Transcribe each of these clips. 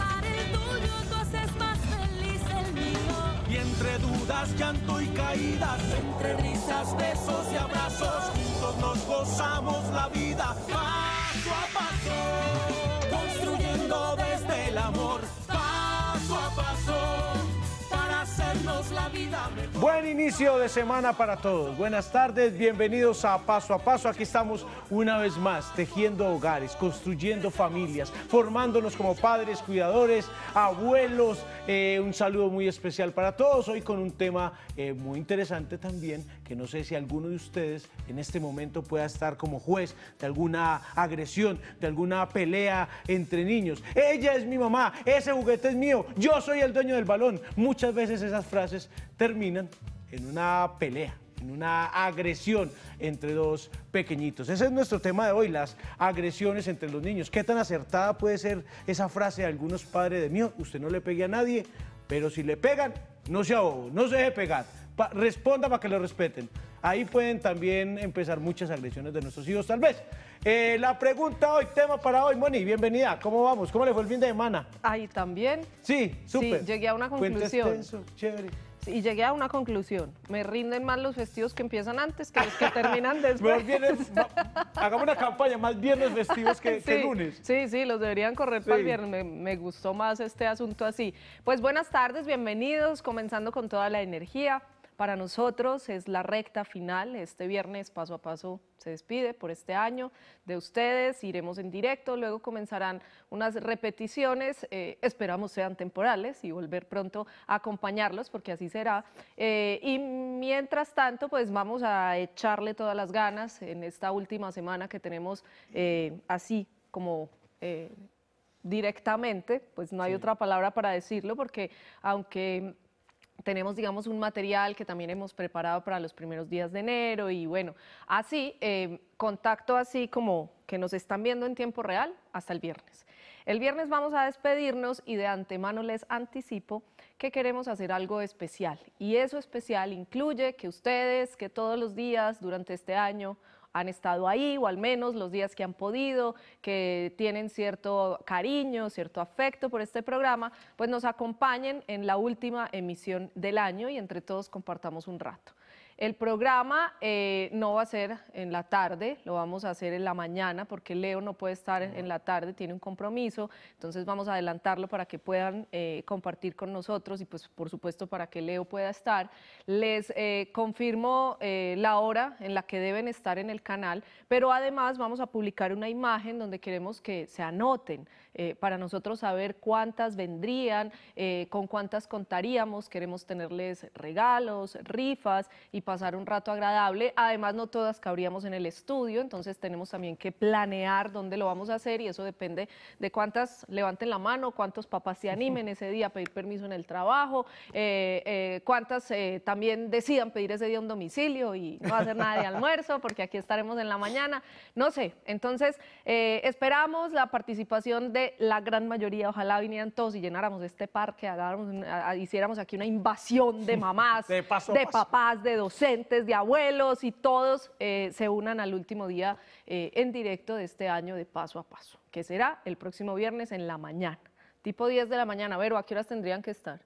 el tuyo, más feliz el mío. Y entre dudas, llanto y caídas, entre risas, besos y abrazos, juntos nos gozamos la vida paso a paso. Buen inicio de semana para todos. Buenas tardes, bienvenidos a Paso a Paso. Aquí estamos una vez más, tejiendo hogares, construyendo familias, formándonos como padres, cuidadores, abuelos. Eh, un saludo muy especial para todos. Hoy con un tema eh, muy interesante también que no sé si alguno de ustedes en este momento pueda estar como juez de alguna agresión, de alguna pelea entre niños. Ella es mi mamá, ese juguete es mío, yo soy el dueño del balón. Muchas veces esas frases terminan en una pelea, en una agresión entre dos pequeñitos. Ese es nuestro tema de hoy, las agresiones entre los niños. ¿Qué tan acertada puede ser esa frase de algunos padres de mío? Usted no le pegue a nadie, pero si le pegan, no se bobo, no se deje pegar. responda para que lo respeten. Ahí pueden también empezar muchas agresiones de nuestros hijos, tal vez. Eh, la pregunta hoy, tema para hoy, Moni, bienvenida. ¿Cómo vamos? ¿Cómo le fue el fin de semana? Ahí también. Sí, súper. Sí, llegué a una conclusión. Extenso, chévere y llegué a una conclusión. Me rinden más los festivos que empiezan antes que los que terminan después. hagamos una campaña, más viernes festivos que, que lunes. Sí, sí, los deberían correr para el viernes. me, gustó más este asunto así. Pues buenas tardes, bienvenidos, comenzando con toda la energía. Para nosotros es la recta final. Este viernes paso a paso se despide por este año de ustedes. Iremos en directo, luego comenzarán unas repeticiones. Eh, esperamos sean temporales y volver pronto a acompañarlos porque así será. Eh, y mientras tanto, pues vamos a echarle todas las ganas en esta última semana que tenemos eh, así como directamente, pues no hay otra palabra para decirlo, porque aunque tenemos, digamos, un material que también hemos preparado para los primeros días de enero y bueno, así, em, contacto así como que nos están viendo en tiempo real hasta el viernes. El viernes vamos a despedirnos y de antemano les anticipo que queremos hacer algo especial y eso especial incluye que ustedes, que todos los días durante este año han estado ahí o al menos los días que han podido, que tienen cierto cariño, cierto afecto por este programa, pues nos acompañen en la última emisión del año y entre todos compartamos un rato. El programa eh, no va a ser en la tarde, lo vamos a hacer en la mañana porque Leo no puede estar en la tarde, tiene un compromiso, entonces vamos a adelantarlo para que puedan eh, compartir con nosotros y pues por supuesto para que Leo pueda estar. Les eh, confirmo la hora en la que deben estar en el canal, pero además vamos a publicar una imagen donde queremos que se anoten para nosotros saber cuántas vendrían, con cuántas contaríamos, queremos tenerles regalos, rifas y pasar un rato agradable. Además, no todas cabríamos en el estudio, entonces tenemos también que planear dónde lo vamos a hacer y eso depende de cuántas levanten la mano, cuántos papás se animen ese día a pedir permiso en el trabajo, eh, eh, cuántas eh, también decidan pedir ese día un domicilio y no hacer nada de almuerzo porque aquí estaremos en la mañana. No sé, entonces esperamos la participación de la gran mayoría. Ojalá vinieran todos y llenáramos este parque, hiciéramos aquí una invasión de mamás, de, papás, de docentes docentes, de abuelos y todos eh, se unan al último día eh, en directo de este año de paso a paso, que será el próximo viernes en la mañana, tipo 10 de la mañana. A ver, ¿a qué horas tendrían que estar?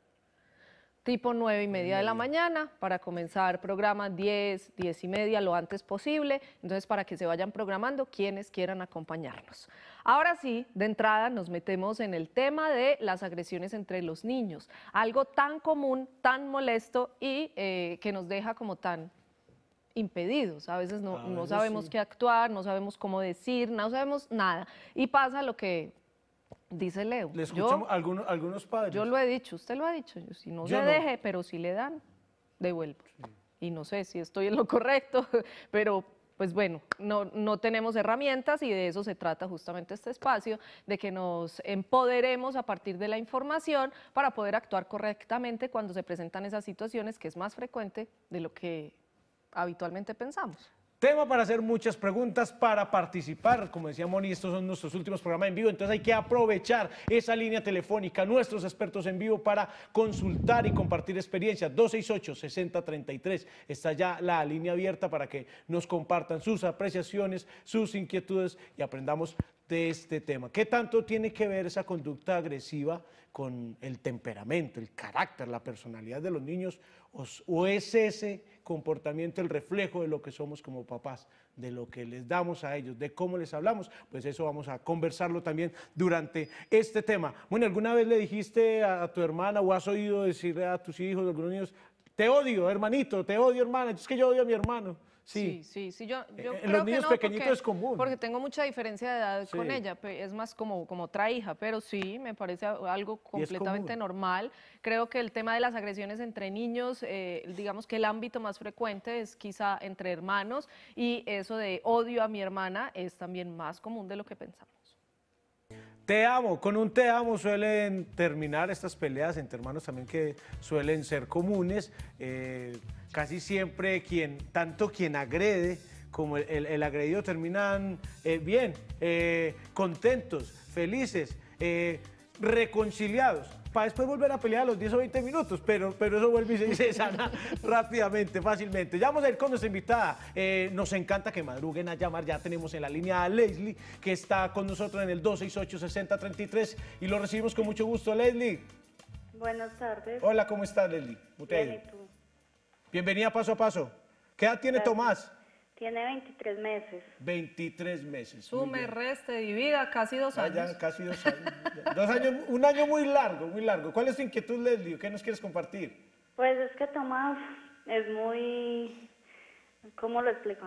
tipo 9 y media de la mañana para comenzar programa, 10, 10 y media lo antes posible, entonces para que se vayan programando quienes quieran acompañarnos. Ahora sí, de entrada nos metemos en el tema de las agresiones entre los niños, algo tan común, tan molesto y eh, que nos deja como tan impedidos. A veces no, sabemos qué actuar, no sabemos cómo decir, no sabemos nada. Y pasa lo que dice Leo. Le escuchamos yo, algunos, algunos padres. Yo lo he dicho, usted lo ha dicho. si no se deje, pero si le dan, devuelvo. Y no sé si estoy en lo correcto, pero pues bueno, no, no tenemos herramientas y de eso se trata justamente este espacio, de que nos empoderemos a partir de la información para poder actuar correctamente cuando se presentan esas situaciones que es más frecuente de lo que habitualmente pensamos. Tema para hacer muchas preguntas, para participar. Como decía Moni, estos son nuestros últimos programas en vivo, entonces hay que aprovechar esa línea telefónica, nuestros expertos en vivo para consultar y compartir experiencias. 268-6033. Está ya la línea abierta para que nos compartan sus apreciaciones, sus inquietudes y aprendamos de este tema. ¿Qué tanto tiene que ver esa conducta agresiva con el temperamento, el carácter, la personalidad de los niños? ¿O es ese? comportamiento el reflejo de lo que somos como papás, de lo que les damos a ellos, de cómo les hablamos, pues eso vamos a conversarlo también durante este tema. Bueno, ¿alguna vez le dijiste a, tu hermana o has oído decirle a tus hijos, a algunos niños, te odio, hermanito, te odio, hermana, es que yo odio a mi hermano? Sí, sí, sí. Yo, en eh, eh, creo los niños que no, pequeñitos porque, es común. Porque tengo mucha diferencia de edad con ella, es más como, como otra hija, pero sí, me parece algo completamente normal. Creo que el tema de las agresiones entre niños, eh, digamos que el ámbito más frecuente es quizá entre hermanos y eso de odio a mi hermana es también más común de lo que pensamos. Te amo, con un te amo suelen terminar estas peleas entre hermanos también que suelen ser comunes casi siempre quien, tanto quien agrede como el, agredido terminan eh, bien, eh, contentos, felices, eh, reconciliados, para después volver a pelear a los 10 o 20 minutos, pero, pero eso vuelve y se, sana rápidamente, fácilmente. Ya vamos a ir con nuestra invitada. nos encanta que madruguen a llamar. Ya tenemos en la línea a Leslie, que está con nosotros en el 268-6033 y lo recibimos con mucho gusto, Leslie. Buenas tardes. Hola, ¿cómo estás, Leslie? Bien, ¿y Bienvenida paso a paso. ¿Qué edad tiene Tomás? Tiene 23 meses. 23 meses. Sume, reste, divida, casi dos años. Ya, casi dos años. Un año muy largo, muy largo. ¿Cuál es tu inquietud, Leslie? ¿Qué nos quieres compartir? Pues es que Tomás es muy... ¿Cómo lo explico?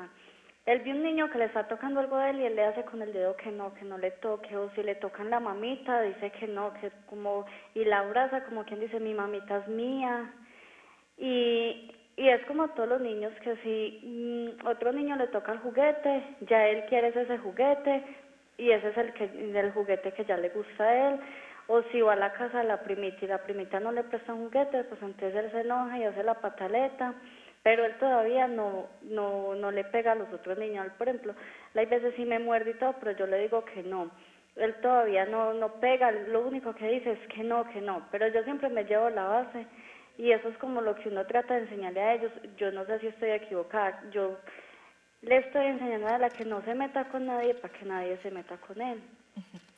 Él vio un niño que le está tocando algo de él y él le hace con el dedo que no, que no le toque, o si le tocan la mamita, dice que no, que como, y la abraza como quien dice, mi mamita es mía. Y y es como todos los niños que si mm, otro niño le toca el juguete, ya él quiere ese juguete y ese es el que el juguete que ya le gusta a él. O si va a la casa de la primita y la primita no le presta un juguete, pues entonces él se enoja y hace la pataleta. Pero él todavía no, no, no le pega a los otros niños. Por ejemplo, hay veces sí me muerde y todo, pero yo le digo que no. Él todavía no, no pega, lo único que dice es que no, que no. Pero yo siempre me llevo la base y eso es como lo que uno trata de enseñarle a ellos. Yo no sé si estoy equivocada, yo le estoy enseñando a la que no se meta con nadie para que nadie se meta con él.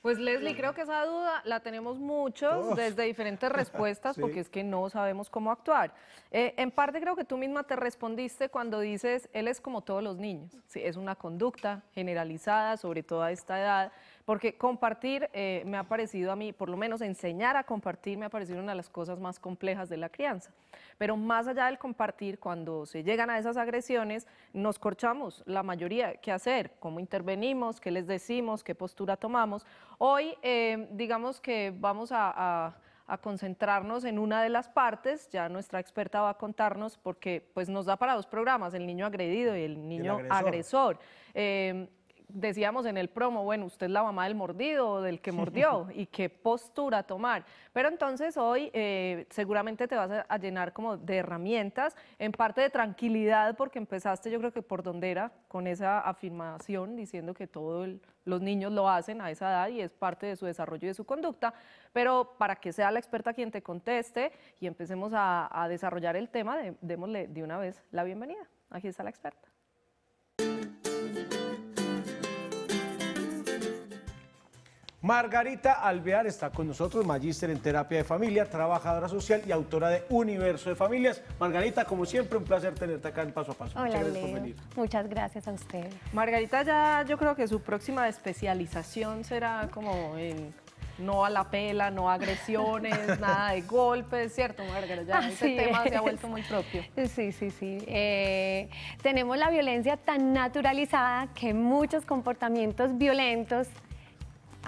Pues Leslie, creo que esa duda la tenemos muchos desde diferentes respuestas porque es que no sabemos cómo actuar. Eh, en parte creo que tú misma te respondiste cuando dices, él es como todos los niños, sí, es una conducta generalizada, sobre toda esta edad, porque compartir eh, me ha parecido a mí, por lo menos enseñar a compartir me ha parecido una de las cosas más complejas de la crianza. Pero más allá del compartir, cuando se llegan a esas agresiones, nos corchamos la mayoría, qué hacer, cómo intervenimos, qué les decimos, qué postura tomamos. Hoy, eh, digamos que vamos a, concentrarnos en una de las partes, ya nuestra experta va a contarnos porque pues nos da para dos programas, el niño agredido y el niño agresor. Eh, decíamos en el promo, bueno, usted es la mamá del mordido del que mordió y qué postura tomar. Pero entonces hoy eh, seguramente te vas a, llenar como de herramientas, en parte de tranquilidad, porque empezaste yo creo que por donde era, con esa afirmación diciendo que todos los niños lo hacen a esa edad y es parte de su desarrollo y de su conducta. Pero para que sea la experta quien te conteste y empecemos a, desarrollar el tema, démosle de una vez la bienvenida. Aquí está la experta. Margarita Alvear está con nosotros, magíster en terapia de familia, trabajadora social y autora de Universo de Familias. Margarita, como siempre, un placer tenerte acá en Paso a Paso. Muchas gracias por venir. Muchas gracias a usted. Margarita, ya yo creo que su próxima especialización será como en no a la pela, no agresiones, nada de golpes, ¿cierto, Margarita? Ya ese tema se ha vuelto muy propio. Sí, sí, sí. Eh, tenemos la violencia tan naturalizada que muchos comportamientos violentos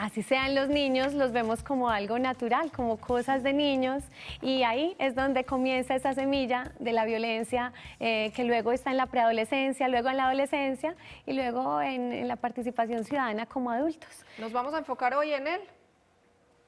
así sean los niños, los vemos como algo natural, como cosas de niños, y ahí es donde comienza esa semilla de la violencia eh, que luego está en la preadolescencia, luego en la adolescencia y luego en, la participación ciudadana como adultos. Nos vamos a enfocar hoy en él.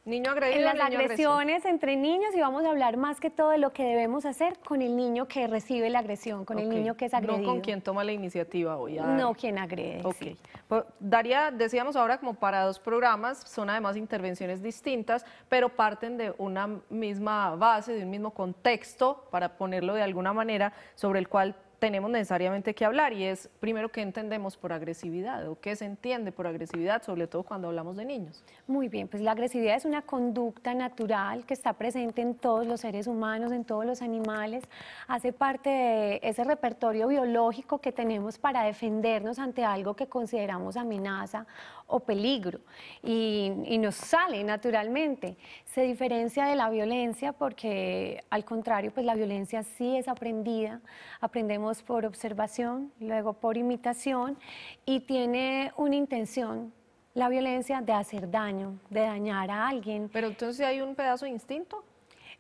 Niño agredido, en las agresiones entre niños y vamos a hablar más que todo de lo que debemos hacer con el niño que recibe la agresión, con el niño que es agredido. No con quien toma la iniciativa hoy. No quien agrede. Okay. Pues, daría, decíamos ahora, como para dos programas, son además intervenciones distintas, pero parten de una misma base, de un mismo contexto, para ponerlo de alguna manera, sobre el cual tenemos necesariamente que hablar y es primero que entendemos por agresividad o qué se entiende por agresividad, sobre todo cuando hablamos de niños. Muy bien, pues la agresividad es una conducta natural que está presente en todos los seres humanos, en todos los animales, hace parte de ese repertorio biológico que tenemos para defendernos ante algo que consideramos amenaza o peligro y, nos sale naturalmente. Se diferencia de la violencia porque al contrario, pues la violencia sí es aprendida, aprendemos por observación, luego por imitación y tiene una intención. La violencia de hacer daño, de dañar a alguien. Pero entonces hay un pedazo de instinto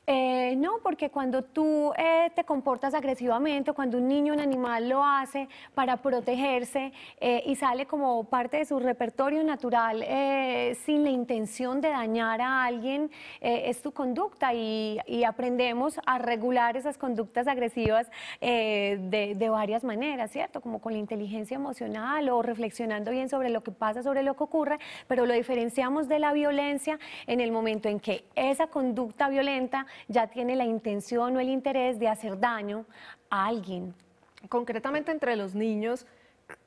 eh, no, porque cuando tú eh, te comportas agresivamente cuando un niño, un animal lo hace para protegerse eh, y sale como parte de su repertorio natural sin la intención de dañar a alguien, es tu conducta y, aprendemos a regular esas conductas agresivas de, de, varias maneras, ¿cierto? Como con la inteligencia emocional o reflexionando bien sobre lo que pasa, sobre lo que ocurre, pero lo diferenciamos de la violencia en el momento en que esa conducta violenta ya tiene la intención o el interés de hacer daño a alguien. Concretamente entre los niños,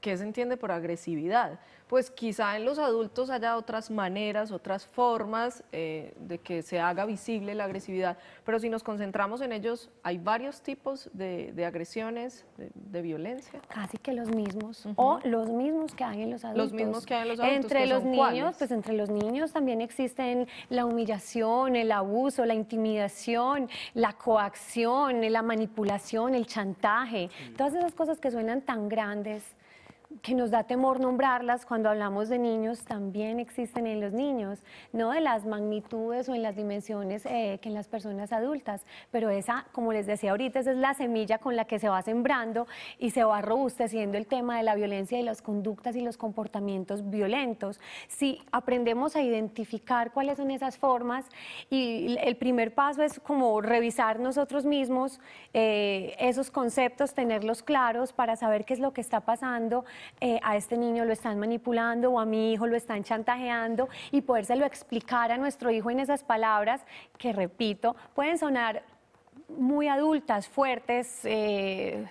¿Qué se entiende por agresividad? Pues quizá en los adultos haya otras maneras, otras formas eh, de que se haga visible la agresividad, pero si nos concentramos en ellos, hay varios tipos de, agresiones, de, violencia. Casi que los mismos, o los mismos que hay en los adultos. Los mismos que hay en los adultos. Entre los niños, pues entre los niños también existen la humillación, el abuso, la intimidación, la coacción, la manipulación, el chantaje, todas esas cosas que suenan tan grandes que nos da temor nombrarlas cuando hablamos de niños, también existen en los niños, no de las magnitudes o en las dimensiones eh, que en las personas adultas, pero esa, como les decía ahorita, esa es la semilla con la que se va sembrando y se va robusteciendo el tema de la violencia y las conductas y los comportamientos violentos. Si aprendemos a identificar cuáles son esas formas y el primer paso es como revisar nosotros mismos eh, esos conceptos, tenerlos claros para saber qué es lo que está pasando, eh, a este niño lo están manipulando o a mi hijo lo están chantajeando y podérselo explicar a nuestro hijo en esas palabras que, repito, pueden sonar muy adultas, fuertes. Eh,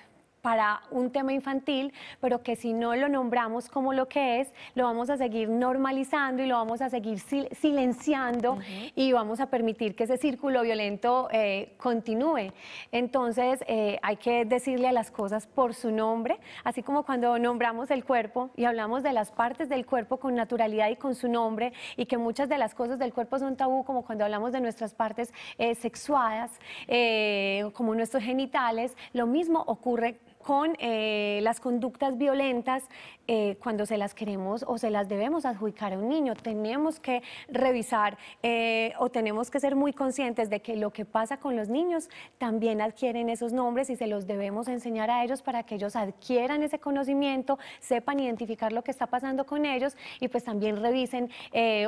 para un tema infantil, pero que si no lo nombramos como lo que es, lo vamos a seguir normalizando y lo vamos a seguir silenciando y vamos a permitir que ese círculo violento eh, continúe. Entonces eh, hay que decirle a las cosas por su nombre, así como cuando nombramos el cuerpo y hablamos de las partes del cuerpo con naturalidad y con su nombre y que muchas de las cosas del cuerpo son tabú, como cuando hablamos de nuestras partes eh, sexuadas, como nuestros genitales, lo mismo ocurre con eh, las conductas violentas eh, cuando se las queremos o se las debemos adjudicar a un niño. Tenemos que revisar eh, o tenemos que ser muy conscientes de que lo que pasa con los niños también adquieren esos nombres y se los debemos enseñar a ellos para que ellos adquieran ese conocimiento, sepan identificar lo que está pasando con ellos y pues también revisen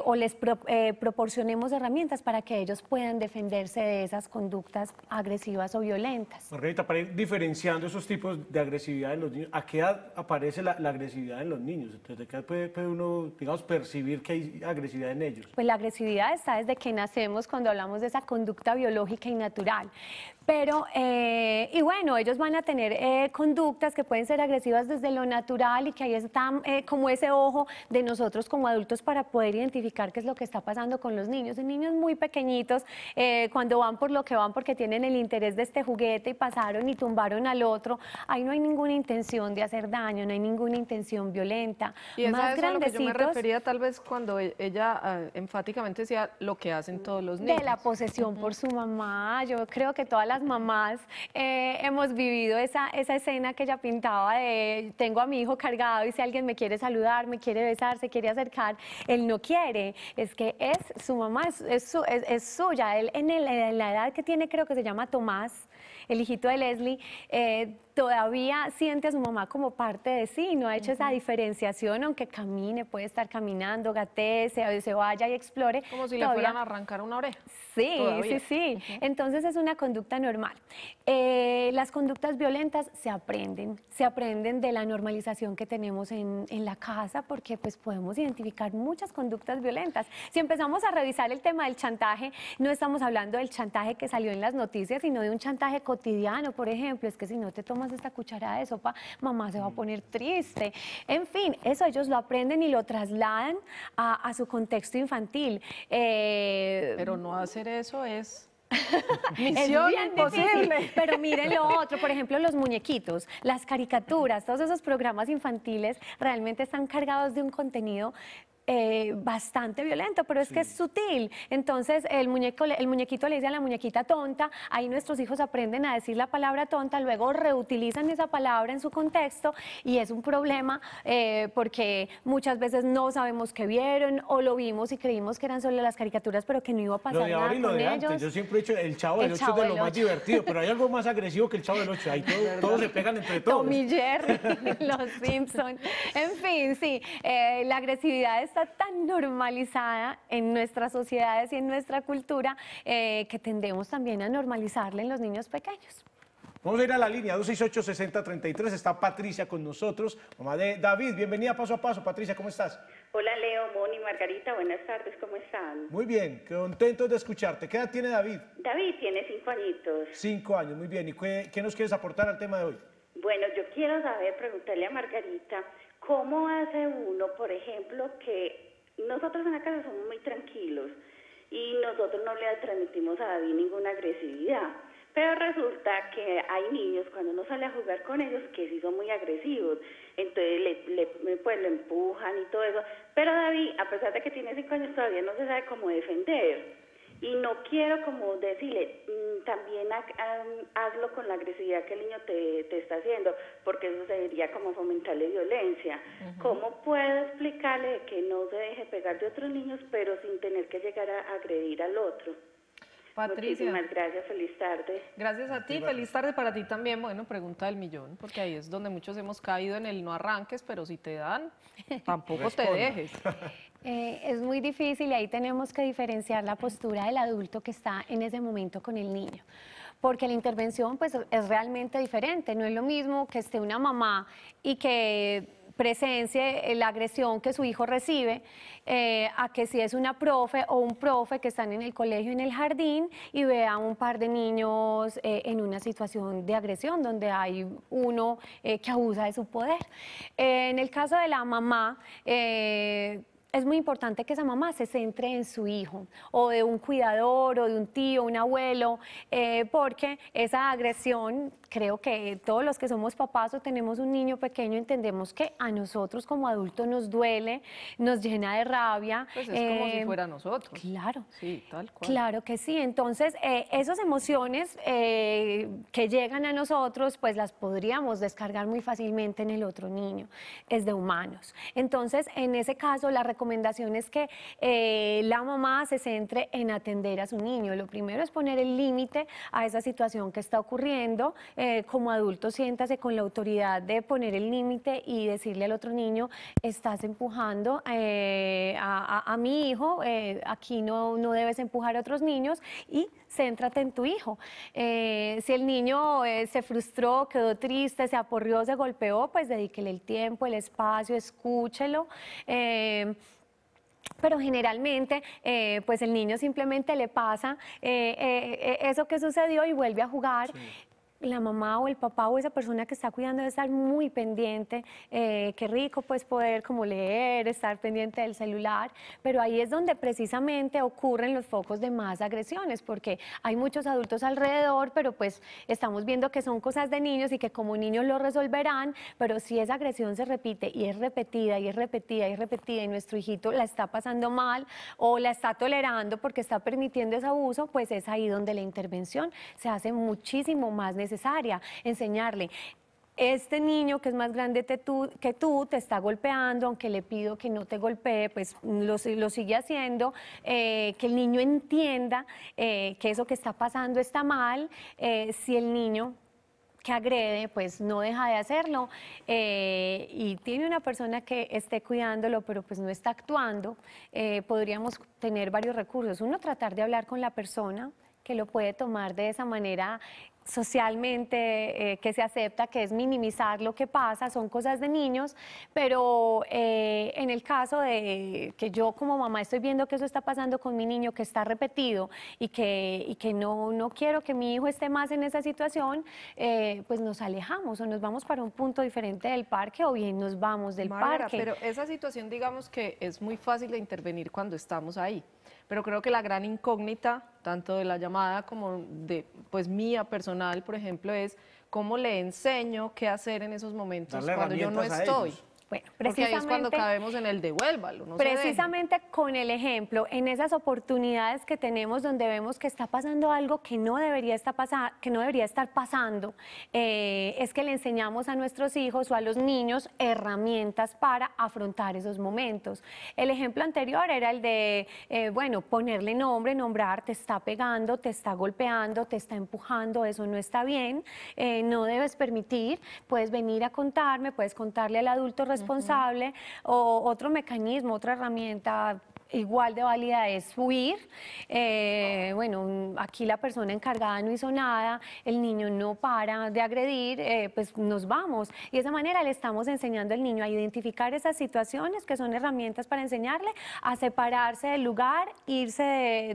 o les proporcionemos herramientas para que ellos puedan defenderse de esas conductas agresivas o violentas. Margarita, para ir diferenciando esos tipos de agresividad en los niños? ¿A qué edad aparece la, agresividad en los niños? Entonces, ¿de qué edad puede, uno, digamos, percibir que hay agresividad en ellos? Pues la agresividad está desde que nacemos cuando hablamos de esa conducta biológica y natural. Pero, eh, y bueno, ellos van a tener eh, conductas que pueden ser agresivas desde lo natural y que ahí está eh, como ese ojo de nosotros como adultos para poder identificar qué es lo que está pasando con los niños. En niños muy pequeñitos, cuando van por lo que van porque tienen el interés de este juguete y pasaron y tumbaron al otro, ahí no hay ninguna intención de hacer daño, no hay ninguna intención violenta. Y esa más es a lo que yo me refería tal vez cuando e-, ella ah, enfáticamente decía lo que hacen todos los niños. De la posesión por su mamá, yo creo que todas las mamás eh, hemos vivido esa, esa escena que ella pintaba de tengo a mi hijo cargado y si alguien me quiere saludar, me quiere besar, se quiere acercar, él no quiere, es que es su mamá, es, suya, él en, la edad que tiene creo que se llama Tomás, el hijito de Leslie, eh, todavía siente a su mamá como parte de sí, no ha hecho esa diferenciación, aunque camine, puede estar caminando, gatee, se, vaya y explore. Como si le fueran a arrancar una oreja. Sí, sí, sí. Entonces es una conducta normal. Eh, las conductas violentas se aprenden, se aprenden de la normalización que tenemos en, en, la casa porque pues podemos identificar muchas conductas violentas. Si empezamos a revisar el tema del chantaje, no estamos hablando del chantaje que salió en las noticias, sino de un chantaje cotidiano, por ejemplo, es que si no te tomas esta cucharada de sopa, mamá se va a mm. poner triste. En fin, eso ellos lo aprenden y lo trasladan a, su contexto infantil. Eh, pero no hacer eso es... Misión imposible. pero miren lo otro, por ejemplo, los muñequitos, las caricaturas, todos esos programas infantiles realmente están cargados de un contenido eh, bastante violento, pero es que es sutil. Entonces el, muñeco, el muñequito le dice a la muñequita tonta, ahí nuestros hijos aprenden a decir la palabra tonta, luego reutilizan esa palabra en su contexto y es un problema eh, porque muchas veces no sabemos qué vieron o lo vimos y creímos que eran solo las caricaturas, pero que no iba a pasar lo de ahora y lo de Antes. Yo siempre he dicho el chavo del 8 es de lo más divertido, pero hay algo más agresivo que el chavo del 8, ahí todos se pegan entre todos. Tommy Jerry, los Simpson. En fin, sí, eh, la agresividad es tan normalizada en nuestras sociedades y en nuestra cultura eh, que tendemos también a normalizarla en los niños pequeños. Vamos a ir a la línea 268-6033. Está Patricia con nosotros, mamá de David. Bienvenida paso a paso. Patricia, ¿cómo estás? Hola, Leo, Moni, Margarita. Buenas tardes, ¿cómo están? Muy bien, contentos de escucharte. ¿Qué edad tiene David? David tiene cinco añitos. Cinco años, muy bien. ¿Y qué, qué nos quieres aportar al tema de hoy? Bueno, yo quiero saber, preguntarle a Margarita ¿Cómo hace uno, por ejemplo, que nosotros en la casa somos muy tranquilos y nosotros no le transmitimos a David ninguna agresividad? Pero resulta que hay niños cuando uno sale a jugar con ellos que sí son muy agresivos, entonces le, le, pues empujan y todo eso. Pero David, a pesar de que tiene cinco años, todavía no se sabe cómo defender. Y no quiero como decirle, mm, también hazlo con la agresividad que el niño te, está haciendo, porque eso sería como fomentarle violencia. ¿Cómo puedo explicarle que no se deje pegar de otros niños, pero sin tener que llegar a agredir al otro? Patricia. Muchísimas gracias, feliz tarde. Gracias a ti, feliz tarde para ti también. Bueno, pregunta del millón, porque ahí es donde muchos hemos caído en el no arranques, pero si te dan, tampoco te dejes. Eh, es muy difícil y ahí tenemos que diferenciar la postura del adulto que está en ese momento con el niño porque la intervención pues es realmente diferente, no es lo mismo que esté una mamá y que presencie la agresión que su hijo recibe, eh, a que si es una profe o un profe que están en el colegio, en el jardín, y vea un par de niños eh, en una situación de agresión, donde hay uno que abusa de su poder. en el caso de la mamá, es muy importante que esa mamá se centre en su hijo o de un cuidador o de un tío, un abuelo, eh, porque esa agresión, creo que todos los que somos papás o tenemos un niño pequeño entendemos que a nosotros como adultos nos duele, nos llena de rabia. Pues es como si eh, fuera nosotros. Claro. Sí, tal cual. Claro que sí. Entonces, eh, esas emociones que llegan a nosotros, pues las podríamos descargar muy fácilmente en el otro niño. Es de humanos. Entonces, en ese caso, la recomendación recomendación es que eh, la mamá se centre en atender a su niño. Lo primero es poner el límite a esa situación que está ocurriendo. Eh, como adulto, siéntase con la autoridad de poner el límite y decirle al otro niño, estás empujando eh, a, mi hijo, aquí no, no debes EMPUJAR a otros niños y céntrate en tu hijo. si el niño se frustró, quedó triste, se aporrió, se golpeó, pues dedíquele el tiempo, el espacio, escúchelo pero generalmente eh, pues el niño simplemente le pasa eh, eh, eso que sucedió y vuelve a jugar la mamá o el papá o esa persona que está cuidando debe estar muy pendiente. Eh, qué rico pues poder como leer, estar pendiente del celular, pero ahí es donde precisamente ocurren los focos de más agresiones, porque hay muchos adultos alrededor, pero pues estamos viendo que son cosas de niños y que como niños lo resolverán, pero si esa agresión se repite y es repetida y es repetida y repetida y nuestro hijito la está pasando mal o la está tolerando porque está permitiendo ese abuso, pues es ahí donde la intervención se hace muchísimo más necesaria enseñarle este niño que es más grande te, tú, que tú te está golpeando, aunque le pido que no te golpee, pues lo, sigue haciendo, eh, que el niño entienda eh, que eso que está pasando está mal, eh, si el niño que agrede, pues no deja de hacerlo y tiene una persona que esté cuidándolo, pero pues no está actuando, podríamos tener varios recursos. Uno, tratar de hablar con la persona, que lo puede tomar de esa manera socialmente eh, que se acepta, que es minimizar lo que pasa, son cosas de niños, pero eh, en el caso de que yo como mamá estoy viendo que eso está pasando con mi niño, que está repetido y que, que no, quiero que mi hijo esté más en esa situación, eh, pues nos alejamos o nos vamos para un punto diferente del parque o bien nos vamos del parque. Pero esa situación digamos que es muy fácil de intervenir cuando estamos ahí pero creo que la gran incógnita, tanto de la llamada como de pues mía personal, por ejemplo, es cómo le enseño qué hacer en esos momentos cuando yo no estoy. Bueno, precisamente, es cuando cabemos en el devuélvalo. precisamente con el ejemplo, en esas oportunidades que tenemos donde vemos que está pasando algo que no debería estar, que no debería estar pasando, eh, es que le enseñamos a nuestros hijos o a los niños herramientas para afrontar esos momentos. El ejemplo anterior era el de, eh, bueno, ponerle nombre, nombrar, te está pegando, te está golpeando, te está empujando, eso no está bien, eh, no debes permitir, puedes venir a contarme, puedes contarle al adulto responsable o otro mecanismo, otra herramienta igual de válida es huir. Eh, bueno, aquí la persona encargada no hizo nada, el niño no para de agredir, eh, pues nos vamos. Y de esa manera le estamos enseñando al niño a identificar esas situaciones que son herramientas para enseñarle a separarse del lugar, irse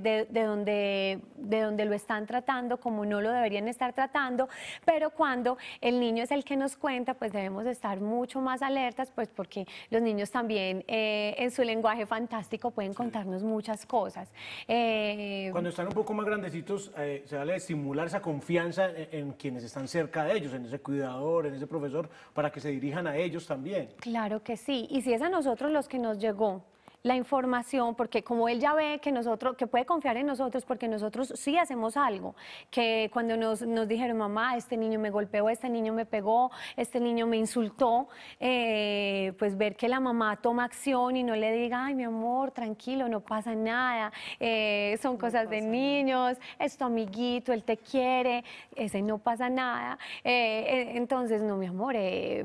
de, donde, de donde lo están tratando como no lo deberían estar tratando, pero cuando el niño es el que nos cuenta, pues debemos estar mucho más alertas, pues porque los niños también eh, en su lenguaje fantástico, pues pueden contarnos muchas cosas. Eh, Cuando están un poco más grandecitos, eh, se vale estimular esa confianza e-, en, quienes están cerca de ellos, en ese cuidador, en ese profesor, para que se dirijan a ellos también. Claro que sí. Y si es a nosotros los que nos llegó, la información, porque como él ya ve que nosotros, que puede confiar en nosotros, porque nosotros sí hacemos algo, que cuando nos, dijeron, mamá, este niño me golpeó, este niño me pegó, este niño me insultó, eh, pues ver que la mamá toma acción y no le diga, ay, mi amor, tranquilo, no pasa nada, eh, son cosas de niños, esto es tu amiguito, él te quiere, ese no pasa nada. Eh, entonces, no, mi amor,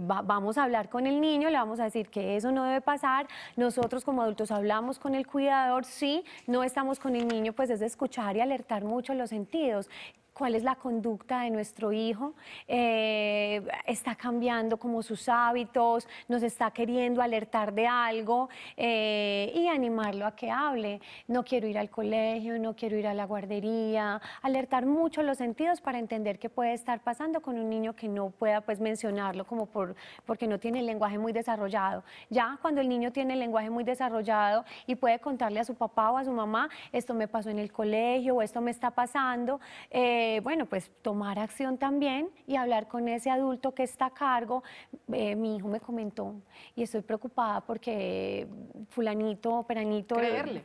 vamos a hablar con el niño, le vamos a decir que eso no debe pasar, nosotros como adultos hablamos con el cuidador, sí, no estamos con el niño, pues es de escuchar y alertar mucho los sentidos cuál es la conducta de nuestro hijo, eh, está cambiando como sus hábitos, nos está queriendo alertar de algo eh, y animarlo a que hable. No quiero ir al colegio, no quiero ir a la guardería, alertar mucho los sentidos para entender qué puede estar pasando con un niño que no pueda pues mencionarlo como por, porque no tiene el lenguaje muy desarrollado. Ya cuando el niño tiene el lenguaje muy desarrollado y puede contarle a su papá o a su mamá, esto me pasó en el colegio o esto me está pasando, eh, eh, bueno, pues tomar acción también y hablar con ese adulto que está a cargo. Eh, mi hijo me comentó y estoy preocupada porque fulanito, peranito... Eh, creerle,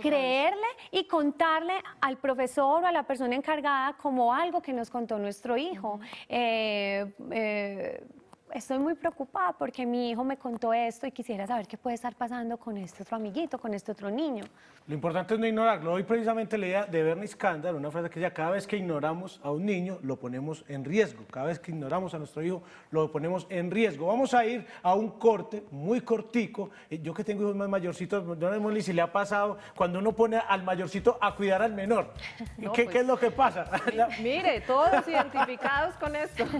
Creerle y contarle al profesor o a la persona encargada como algo que nos contó nuestro hijo. eh, estoy muy preocupada porque mi hijo me contó esto y quisiera saber qué puede estar pasando con este otro amiguito, con este otro niño. Lo importante es no ignorarlo. Hoy precisamente leía de Bernie Scandal una frase que decía, cada vez que ignoramos a un niño, lo ponemos en riesgo. Cada vez que ignoramos a nuestro hijo, lo ponemos en riesgo. Vamos a ir a un corte muy cortico. Eh, yo que tengo hijos más mayorcitos, don Emily, si le ha pasado cuando uno pone al mayorcito a cuidar al menor. y ¿Qué, pues. es lo que pasa? Mire, todos identificados con esto.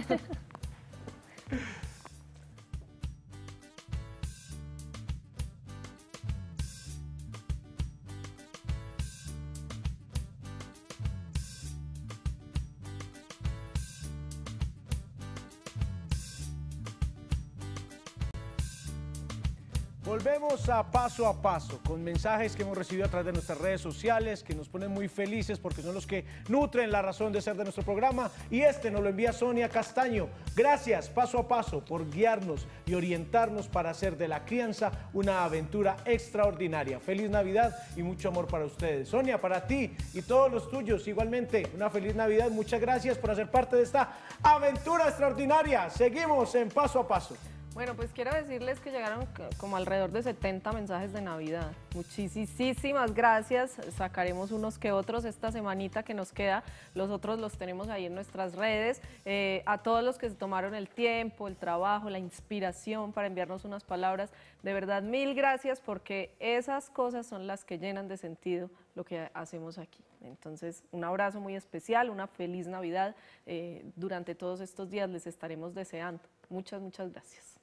a paso a paso con mensajes que hemos recibido a través de nuestras redes sociales que nos ponen muy felices porque son los que nutren la razón de ser de nuestro programa y este nos lo envía Sonia Castaño. Gracias paso a paso por guiarnos y orientarnos para hacer de la crianza una aventura extraordinaria. Feliz Navidad y mucho amor para ustedes. Sonia, para ti y todos los tuyos igualmente una feliz Navidad. Muchas gracias por hacer parte de esta aventura extraordinaria. Seguimos en paso a paso. Bueno, pues quiero decirles que llegaron como alrededor de 70 mensajes de Navidad. Muchísimas gracias. Sacaremos unos que otros esta semanita que nos queda. Los otros los tenemos ahí en nuestras redes. Eh, a todos los que se tomaron el tiempo, el trabajo, la inspiración para enviarnos unas palabras, de verdad mil gracias porque esas cosas son las que llenan de sentido lo que hacemos aquí. Entonces, un abrazo muy especial, una feliz Navidad. Eh, durante todos estos días les estaremos deseando. Muchas, muchas gracias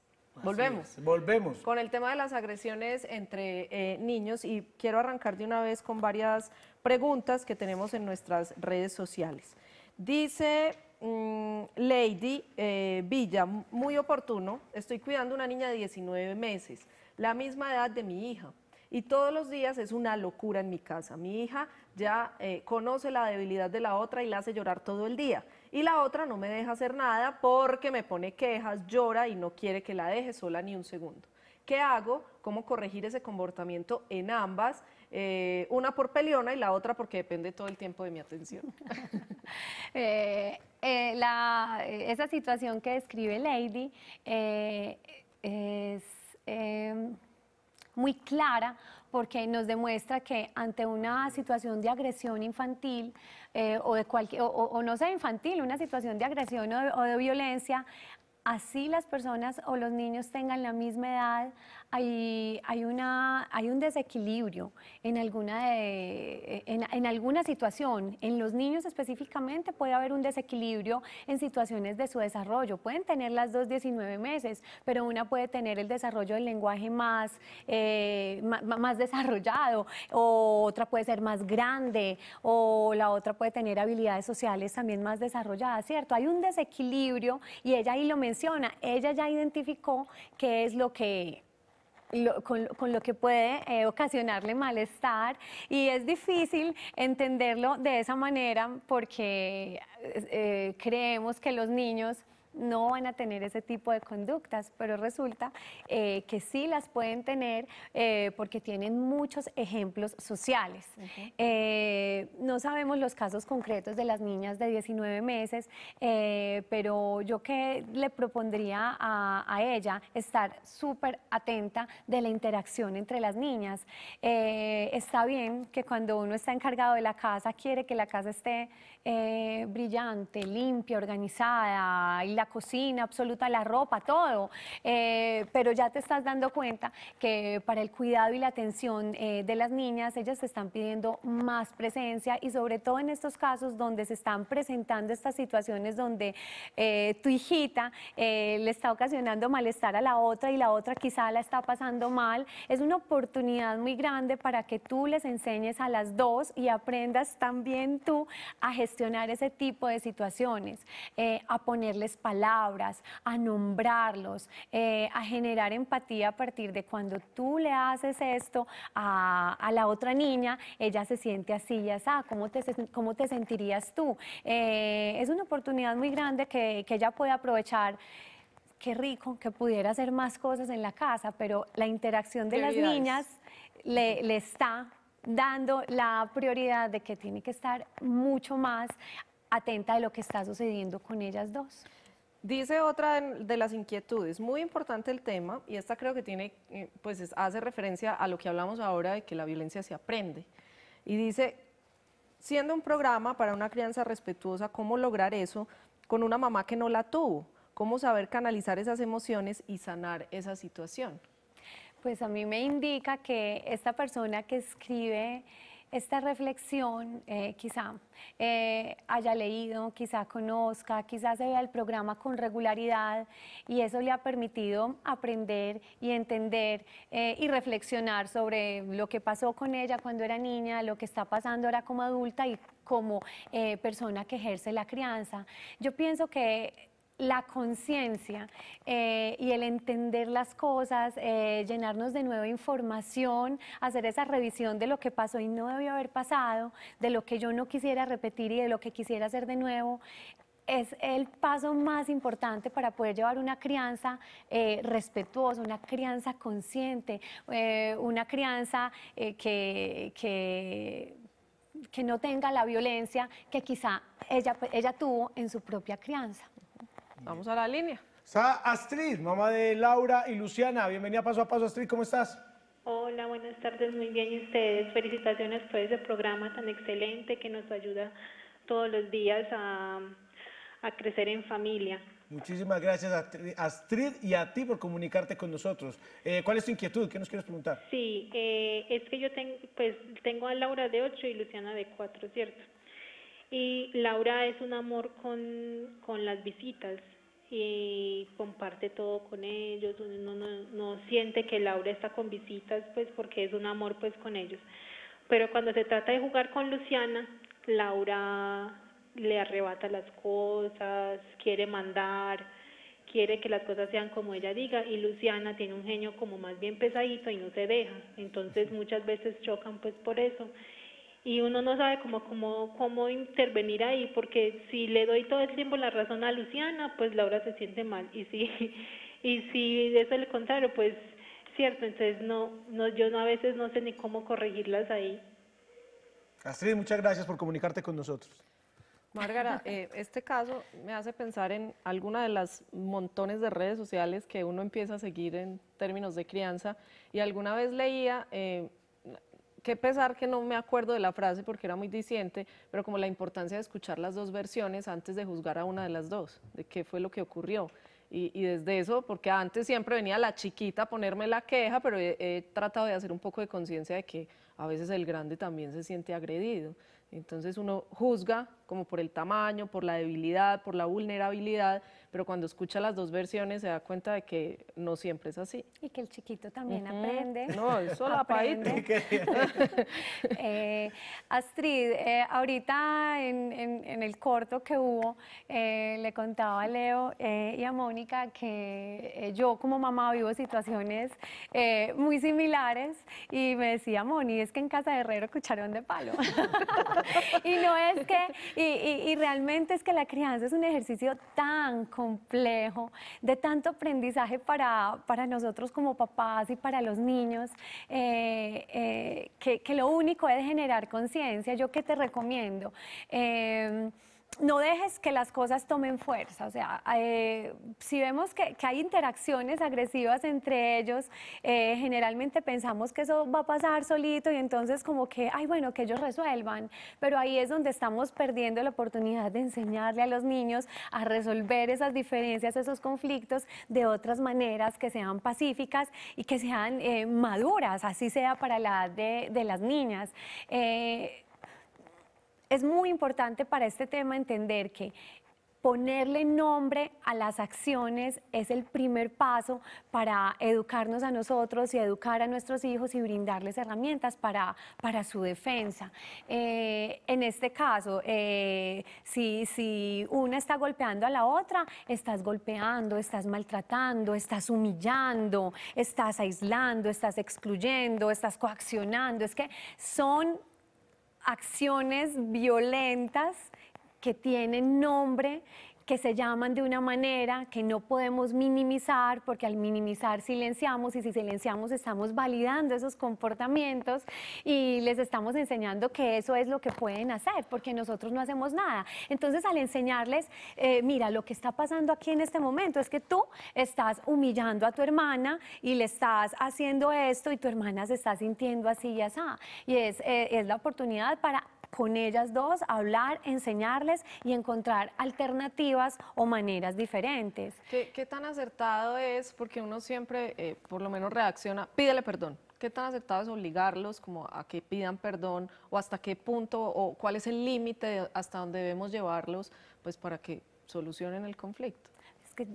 volvemos. Con el tema de las agresiones entre eh, niños y quiero arrancar de una vez con varias preguntas que tenemos en nuestras redes sociales. Dice mm, Lady eh, Villa, muy oportuno, estoy cuidando una niña de 19 meses, la misma edad de mi hija. Y todos los días es una locura en mi casa. Mi hija ya eh, conoce la debilidad de la otra y la hace llorar todo el día y la otra no me deja hacer nada porque me pone quejas, llora y no quiere que la deje sola ni un segundo. ¿Qué hago? ¿Cómo corregir ese comportamiento en ambas? Eh, una por peleona y la otra porque depende todo el tiempo de mi atención. Eh, eh, esa situación que describe Lady es muy clara porque nos demuestra que ante una situación de agresión infantil eh, o, de cualquier, o, no sea infantil, una situación de agresión o de violencia, así las personas o los niños tengan la misma edad, hay, hay, una, hay un desequilibrio en alguna, en, alguna situación. En los niños específicamente puede haber un desequilibrio en situaciones de su desarrollo. Pueden tener las dos 19 meses, pero una puede tener el desarrollo del lenguaje más, eh, más desarrollado, o otra puede ser más grande, o la otra puede tener habilidades sociales también más desarrolladas, ¿cierto? Hay un desequilibrio y ella ahí lo menciona, ella ya identificó qué es lo que con, lo que puede eh, ocasionarle malestar y es difícil entenderlo de esa manera porque eh, eh, creemos que los niños no van a tener ese tipo de conductas, pero resulta eh, que sí las pueden tener eh, porque tienen muchos ejemplos sociales. Eh, no sabemos los casos concretos de las niñas de 19 meses, pero yo que le propondría a, a ella estar súper atenta de la interacción entre las niñas. está bien que cuando uno está encargado de la casa, quiere que la casa esté brillante, limpia, organizada, y la cocina, absoluta la ropa, todo. Eh, pero ya te estás dando cuenta que para el cuidado y la atención eh, de las niñas, ellas te están pidiendo más presencia y sobre todo en estos casos donde se están presentando estas situaciones donde eh, tu hijita le está ocasionando malestar a la otra y la otra quizá la está pasando mal, es una oportunidad muy grande para que tú les enseñes a las dos y aprendas también tú a gestionar ese tipo de situaciones, a ponerles palabras, a nombrarlos, eh, a generar empatía a partir de cuando tú le haces esto a, la otra niña, ella se siente así, ya sabe, ¿cómo te, sentirías tú? Eh, es una oportunidad muy grande que, ella puede aprovechar qué rico que pudiera hacer más cosas en la casa, pero la interacción de las niñas le, le, está dando la prioridad de que tiene que estar mucho más atenta de lo que está sucediendo con ellas dos. Dice otra de, las inquietudes, muy importante el tema, y esta creo que tiene, eh, pues hace referencia a lo que hablamos ahora de que la violencia se aprende. Y dice, siendo un programa para una crianza respetuosa, ¿cómo lograr eso con una mamá que no la tuvo? ¿Cómo saber canalizar esas emociones y sanar esa situación? Pues a mí me indica que esta persona que escribe esta reflexión eh, quizá eh, haya leído, quizá conozca, quizá se vea el programa con regularidad y eso le ha permitido aprender y entender eh, y reflexionar sobre lo que pasó con ella cuando era niña, lo que está pasando ahora como adulta y como persona que ejerce la crianza. Yo pienso que la conciencia eh, y el entender las cosas, eh, llenarnos de nueva información, hacer esa revisión de lo que pasó y no debió haber pasado, de lo que yo no quisiera repetir y de lo que quisiera hacer de nuevo, es el paso más importante para poder llevar una crianza eh, respetuosa, una crianza consciente, una crianza que, que no tenga la violencia que quizá ella tuvo en su propia crianza. Vamos a la línea. Está Astrid, mamá de Laura y Luciana. Bienvenida paso a paso, Astrid, ¿cómo estás? Hola, buenas tardes, muy bien. ustedes? Felicitaciones por ese programa tan excelente que nos ayuda todos los días a, crecer en familia. Muchísimas gracias, Astrid, y a ti por comunicarte con nosotros. Eh, ¿Cuál es tu inquietud? ¿Qué nos quieres preguntar? Sí, eh, es que yo tengo, pues, tengo a Laura de 8 y Luciana de 4, ¿cierto? Y Laura es un amor con, con las visitas y comparte todo con ellos, uno no, siente que Laura está con visitas, pues porque es un amor pues con ellos. Pero cuando se trata de jugar con Luciana, Laura le arrebata las cosas, quiere mandar, quiere que las cosas sean como ella diga y Luciana tiene un genio como más bien pesadito y no se deja. Entonces muchas veces chocan pues por eso y uno no sabe cómo, cómo, cómo intervenir ahí, porque si le doy todo el tiempo la razón a Luciana, pues Laura se siente mal, y si, y si es el contrario, pues cierto, entonces no, no yo no, a veces no sé ni cómo corregirlas ahí. Astrid, muchas gracias por comunicarte con nosotros. Márgara, eh, este caso me hace pensar en alguna de las montones de redes sociales que uno empieza a seguir en términos de crianza y alguna vez leía... Eh, qué pesar que no me acuerdo de la frase porque era muy disidente, pero como la importancia de escuchar las dos versiones antes de juzgar a una de las dos, de qué fue lo que ocurrió. Y, desde eso, porque antes siempre venía la chiquita a ponerme la queja, pero he tratado de hacer un poco de conciencia de que a veces el grande también se siente agredido. Entonces uno juzga como por el tamaño, por la debilidad, por la vulnerabilidad, pero cuando escucha las dos versiones se da cuenta de que no siempre es así. Y que el chiquito también aprende. No, eso la eh, Astrid, eh, ahorita en, el corto que hubo, eh, le contaba a Leo eh, y a Mónica que yo como mamá vivo situaciones muy similares y me decía, Moni, es que en Casa de Herrero cucharón de palo. y no es que, y, y realmente es que la crianza es un ejercicio tan complejo, de tanto aprendizaje para, nosotros como papás y para los niños, eh, eh, que, lo único es generar conciencia. ¿Yo qué te recomiendo? Em, no dejes que las cosas tomen fuerza. O sea, eh, si vemos que, hay interacciones agresivas entre ellos, eh, generalmente pensamos que eso va a pasar solito y entonces como que, ay, bueno, que ellos resuelvan. Pero ahí es donde estamos perdiendo la oportunidad de enseñarle a los niños a resolver esas diferencias, esos conflictos de otras maneras que sean pacíficas y que sean eh, maduras, así sea para la edad de las niñas es muy importante para este tema entender que ponerle nombre a las acciones es el primer paso para educarnos a nosotros y educar a nuestros hijos y brindarles herramientas para, para su defensa. Eh, en este caso, eh, si, si, una está golpeando a la otra, estás golpeando, estás maltratando, estás humillando, estás aislando, estás excluyendo, estás coaccionando. Es que son acciones violentas que tienen nombre, que se llaman de una manera que no podemos minimizar, porque al minimizar silenciamos y si silenciamos estamos validando esos comportamientos y les estamos enseñando que eso es lo que pueden hacer, porque nosotros no hacemos nada. Entonces al enseñarles, eh, mira, lo que está pasando aquí en este momento es que tú estás humillando a tu hermana y le estás haciendo esto y tu hermana se está sintiendo así y así. Y es, eh, es la oportunidad para con ellas dos, hablar, enseñarles y encontrar alternativas o maneras diferentes. ¿Qué, tan acertado es? Porque uno siempre, eh, por lo menos, reacciona, pídele perdón. ¿Qué tan acertado es obligarlos como a que pidan perdón o hasta qué punto o cuál es el límite hasta donde debemos llevarlos pues para que solucionen el conflicto? que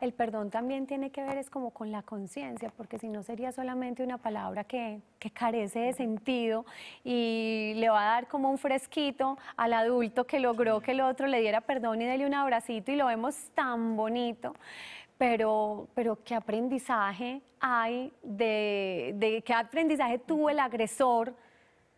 el perdón también tiene que ver es como con la conciencia, porque si no sería solamente una palabra que, carece de sentido y le va a dar como un fresquito al adulto que logró que el otro le diera perdón y dele un abracito y lo vemos tan bonito. Pero, pero qué aprendizaje hay de, de qué aprendizaje tuvo el agresor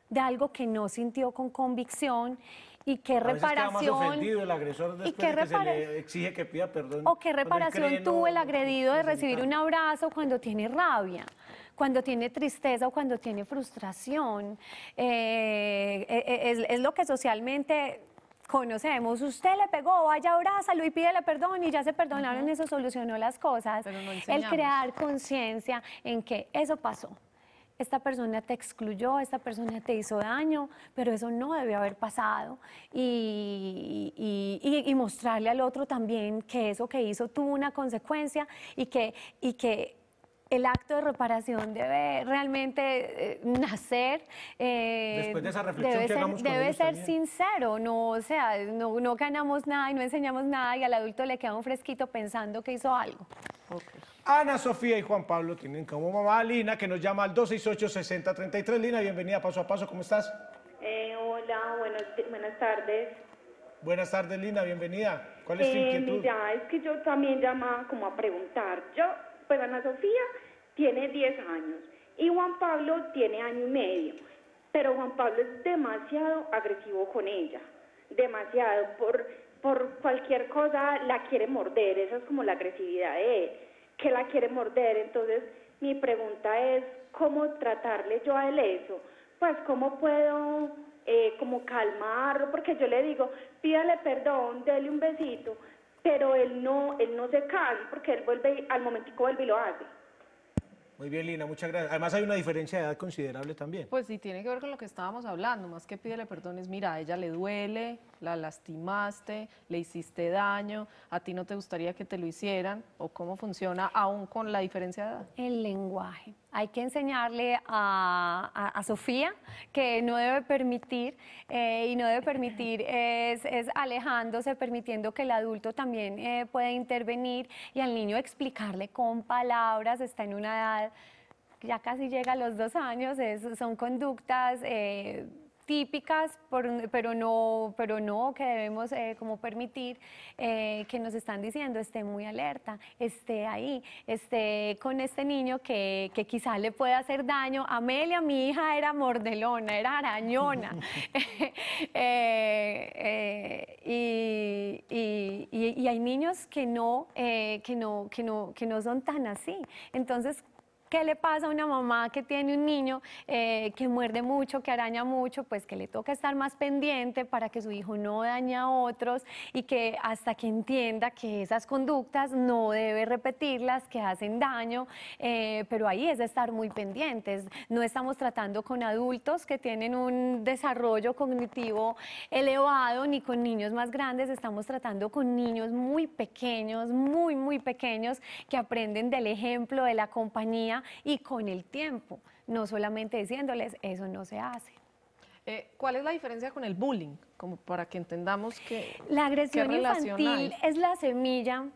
de algo que no sintió con convicción y qué reparación el y qué exige que pida perdón o qué reparación tuvo el agredido de pues, recibir un abrazo cuando tiene rabia cuando tiene tristeza o cuando tiene frustración eh, eh, eh, es, lo que socialmente conocemos. Usted le pegó, vaya, abrázalo y pídele perdón y ya se perdonaron, eso solucionó las cosas. el crear conciencia en que eso pasó esta persona te excluyó, esta persona te hizo daño, pero eso no debió haber pasado. Y, y, y, mostrarle al otro también que eso que hizo tuvo una consecuencia y que, y que el acto de reparación debe realmente eh, nacer. Eh, Después de esa reflexión debe que ser, Debe ser sincero, no, o sea, no, no, ganamos nada y no enseñamos nada y al adulto le queda un fresquito pensando que hizo algo. Okay. Ana Sofía y Juan Pablo tienen como mamá Lina, que nos llama al 268-6033. Lina, bienvenida paso a paso, ¿cómo estás? Eh, hola, buenas tardes. Buenas tardes, Lina, bienvenida. ¿Cuál es tu eh, inquietud? es que yo también llamaba como a preguntar. Yo, pues Ana Sofía tiene 10 años y Juan Pablo tiene año y medio, pero Juan Pablo es demasiado agresivo con ella, demasiado por, por cualquier cosa la quiere morder, esa es como la agresividad de él que la quiere morder. Entonces, mi pregunta es, ¿cómo tratarle yo a él eso? Pues, ¿cómo puedo eh, como calmarlo? Porque yo le digo, pídale perdón, dele un besito, pero él no, él no se calma porque él vuelve, al momentico vuelve y lo hace. Muy bien, Lina, muchas gracias. Además hay una diferencia de edad considerable también. Pues sí, tiene que ver con lo que estábamos hablando, más que pídele perdón es, mira, a ella le duele, la lastimaste, le hiciste daño, a ti no te gustaría que te lo hicieran o cómo funciona aún con la diferencia de edad. El lenguaje. Hay que enseñarle a, Sofía que no debe permitir eh, y no debe permitir es, alejándose, permitiendo que el adulto también eh, pueda intervenir y al niño explicarle con palabras, está en una edad ya casi llega a los dos años, son conductas... Eh, típicas, pero, no, pero no que debemos eh, como permitir eh, que nos están diciendo, esté muy alerta, esté ahí, esté con este niño que, que quizá le pueda hacer daño. Amelia, mi hija, era mordelona, era arañona. Eh, y, y, y, hay niños que no, que no, que no, que no son tan así. Entonces, ¿Qué le pasa a una mamá que tiene un niño eh, que muerde mucho, que araña mucho? Pues que le toca estar más pendiente para que su hijo no dañe a otros y que hasta que entienda que esas conductas no debe repetirlas, que hacen daño, eh, pero ahí es de estar muy pendientes. No estamos tratando con adultos que tienen un desarrollo cognitivo elevado ni con niños más grandes, estamos tratando con niños muy pequeños, muy, muy pequeños, que aprenden del ejemplo, de la compañía y con el tiempo, no solamente diciéndoles eso no se hace. Eh, ¿Cuál es la diferencia con el bullying? Como para que entendamos que... La agresión infantil es la semilla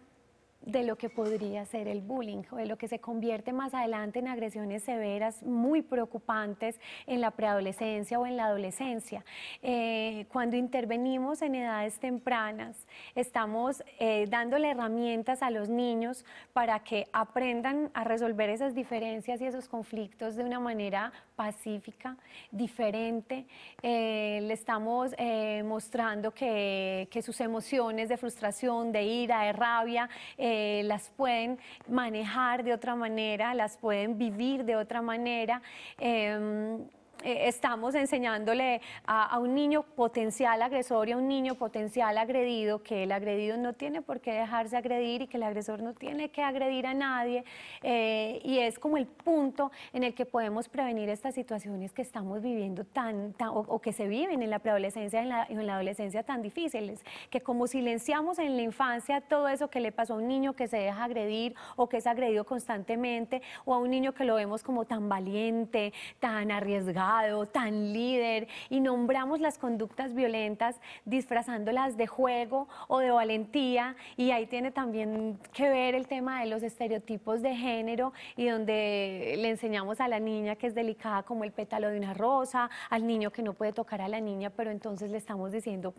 de lo que podría ser el bullying o de lo que se convierte más adelante en agresiones severas muy preocupantes en la preadolescencia o en la adolescencia. Eh, cuando intervenimos en edades tempranas, estamos eh, dándole herramientas a los niños para que aprendan a resolver esas diferencias y esos conflictos de una manera pacífica, diferente. Eh, le estamos eh, mostrando que, sus emociones de frustración, de ira, de rabia, eh, las pueden manejar de otra manera, las pueden vivir de otra manera. Em, eh, estamos enseñándole a, un niño potencial agresor y a un niño potencial agredido que el agredido no tiene por qué dejarse agredir y que el agresor no tiene que agredir a nadie. Eh, y es como el punto en el que podemos prevenir estas situaciones que estamos viviendo tan, o, que se viven en la preadolescencia en en la adolescencia tan difíciles, que como silenciamos en la infancia todo eso que le pasó a un niño que se deja agredir o que es agredido constantemente o a un niño que lo vemos como tan valiente, tan arriesgado tan líder, y nombramos las conductas violentas disfrazándolas de juego o de valentía, y ahí tiene también que ver el tema de los estereotipos de género y donde le enseñamos a la niña que es delicada como el pétalo de una rosa, al niño que no puede tocar a la niña, pero entonces le estamos diciendo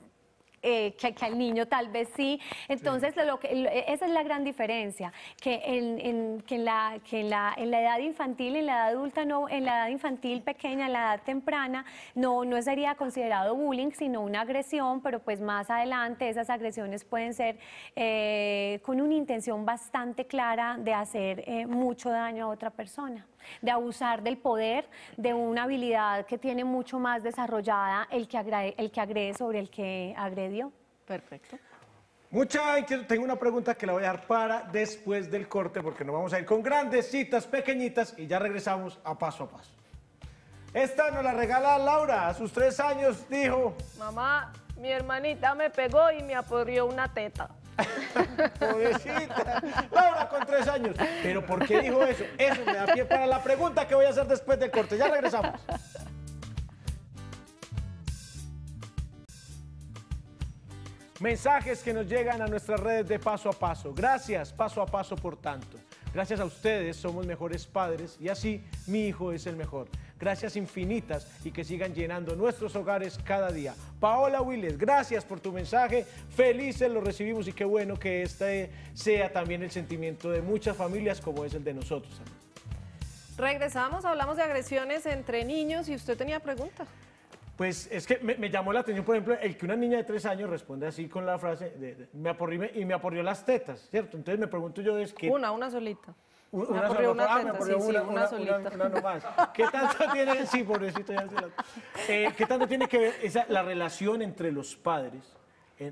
eh, que, al niño tal vez sí. Entonces, e, esa es la gran diferencia, que, en, que, la, que la, en la edad infantil, en la edad adulta, no, en la edad infantil pequeña, en la edad temprana, no, no sería considerado bullying, sino una agresión, pero pues más adelante esas agresiones pueden ser eh, con una intención bastante clara de hacer eh, mucho daño a otra persona de abusar del poder, de una habilidad que tiene mucho más desarrollada el que, agrede, sobre el que agredió. Perfecto. Mucha Tengo una pregunta que la voy a dar para después del corte, porque nos vamos a ir con grandes citas, pequeñitas, y ya regresamos a paso a paso. Esta nos la regala Laura. A sus tres años dijo: Mamá, mi hermanita me pegó y me apodrió una teta. Pobrecita. Laura con tres años. Pero ¿por qué dijo eso? Eso me da pie para la pregunta que voy a hacer después del corte. Ya regresamos. Mensajes que nos llegan a nuestras redes de paso a paso. Gracias, paso a paso, por tanto. Gracias a ustedes somos mejores padres y así mi hijo es el mejor. Gracias infinitas y que sigan llenando nuestros hogares cada día. Paola Willes, gracias por tu mensaje. Felices lo recibimos y qué bueno que este sea también el sentimiento de muchas familias como es el de nosotros. Regresamos, hablamos de agresiones entre niños y usted tenía preguntas. Pues es que me, llamó la atención, por ejemplo, el que una niña de tres años responde así con la frase, de, me apurrí y me aporrió las tetas, ¿cierto? Entonces me pregunto yo es que... Una, una solita. una, solita. Ah, una, una, una, solita. Una, nomás. ¿Qué tanto tiene, sí, pobrecito, ya eh, ¿Qué tanto tiene que ver esa, la relación entre los padres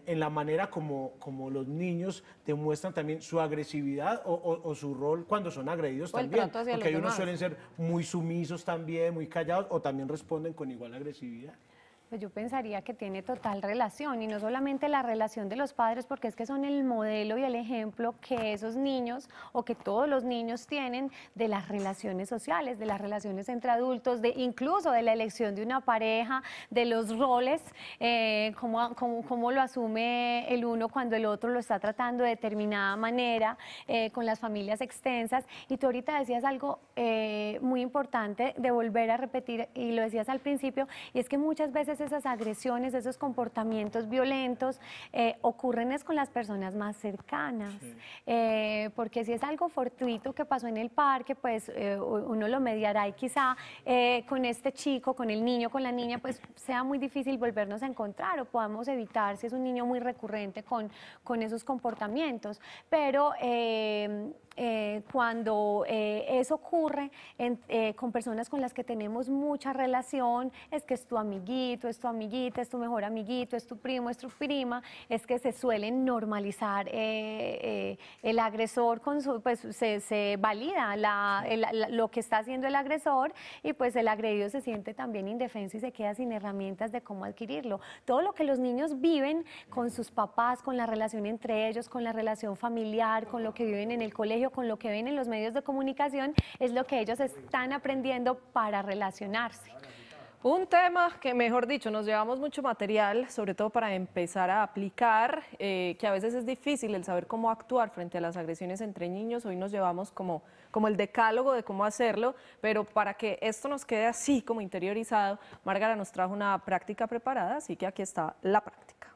en, la manera como, como los niños demuestran también su agresividad o, su rol cuando son agredidos también. Porque ellos unos suelen ser muy sumisos también, muy callados o también responden con igual agresividad. Pues yo pensaría que tiene total relación y no solamente la relación de los padres, porque es que son el modelo y el ejemplo que esos niños o que todos los niños tienen de las relaciones sociales, de las relaciones entre adultos, de incluso de la elección de una pareja, de los roles, eh, cómo, lo asume el uno cuando el otro lo está tratando de determinada manera, eh, con las familias extensas. Y tú ahorita decías algo eh, muy importante de volver a repetir y lo decías al principio, y es que muchas veces esas agresiones, esos comportamientos violentos eh, ocurren es con las personas más cercanas, eh, porque si es algo fortuito que pasó en el parque, pues eh, uno lo mediará y quizá con este chico, con el niño, con la niña, pues sea muy difícil volvernos a encontrar o podamos evitar si es un niño muy recurrente con, con esos comportamientos. Pero eh, cuando eh, eso ocurre eh, con personas con las que tenemos mucha relación, es que es tu amiguito, es tu amiguita, es tu mejor amiguito, es tu primo, es tu prima, es que se suelen normalizar el agresor, con pues se, valida lo que está haciendo el agresor y pues el agredido se siente también indefenso y se queda sin herramientas de cómo adquirirlo. Todo lo que los niños viven con sus papás, con la relación entre ellos, con la relación familiar, con lo que viven en el colegio, con lo que ven en los medios de comunicación es lo que ellos están aprendiendo para relacionarse. Un tema que, mejor dicho, nos llevamos mucho material, sobre todo para empezar a aplicar, eh, que a veces es difícil el saber cómo actuar frente a las agresiones entre niños. Hoy nos llevamos como, como el decálogo de cómo hacerlo, pero para que esto nos quede así como interiorizado, Márgara nos trajo una práctica preparada, así que aquí está la práctica.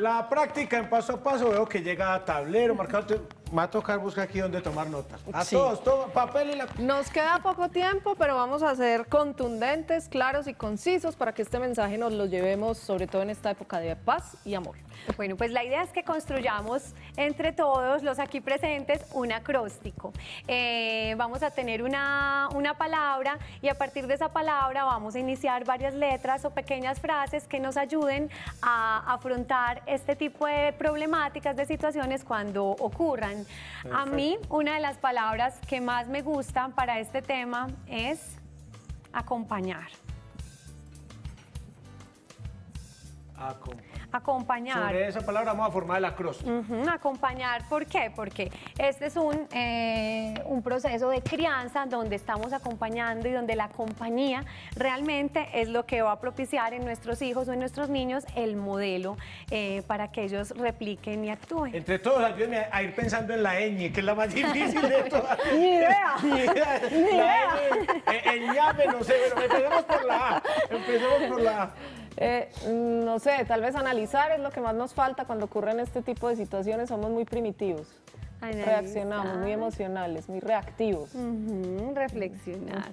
La práctica en paso a paso veo que llega a tablero, marcado Va a tocar buscar aquí donde tomar notas. A todos, todo, papel y la... Nos queda poco tiempo, pero vamos a ser contundentes, claros y concisos para que este mensaje nos lo llevemos, sobre todo en esta época de paz y amor. Bueno, pues la idea es que construyamos entre todos los aquí presentes un acróstico. Eh, vamos a tener una, una palabra y a partir de esa palabra vamos a iniciar varias letras o pequeñas frases que nos ayuden a afrontar este tipo de problemáticas, de situaciones cuando ocurran. A mí, una de las palabras que más me gustan para este tema es Acompañar. Acompañar. Sobre esa palabra vamos a formar la cruz acompañar, ¿por qué? Porque este es un, eh, un proceso de crianza donde estamos acompañando y donde la compañía realmente es lo que va a propiciar en nuestros hijos o en nuestros niños el modelo eh, para que ellos repliquen y actúen. Entre todos, ayúdenme a ir pensando en la ñ, que es la más difícil de todas. ¡Ni idea! ¡Ni idea! La e, no sé, pero empecemos por la A. Empecemos por la A. Eh, no sé, tal vez analizar es lo que más nos falta cuando ocurren este tipo de situaciones. Somos muy primitivos. Reaccionamos, muy emocionales, muy reactivos. reflexionar.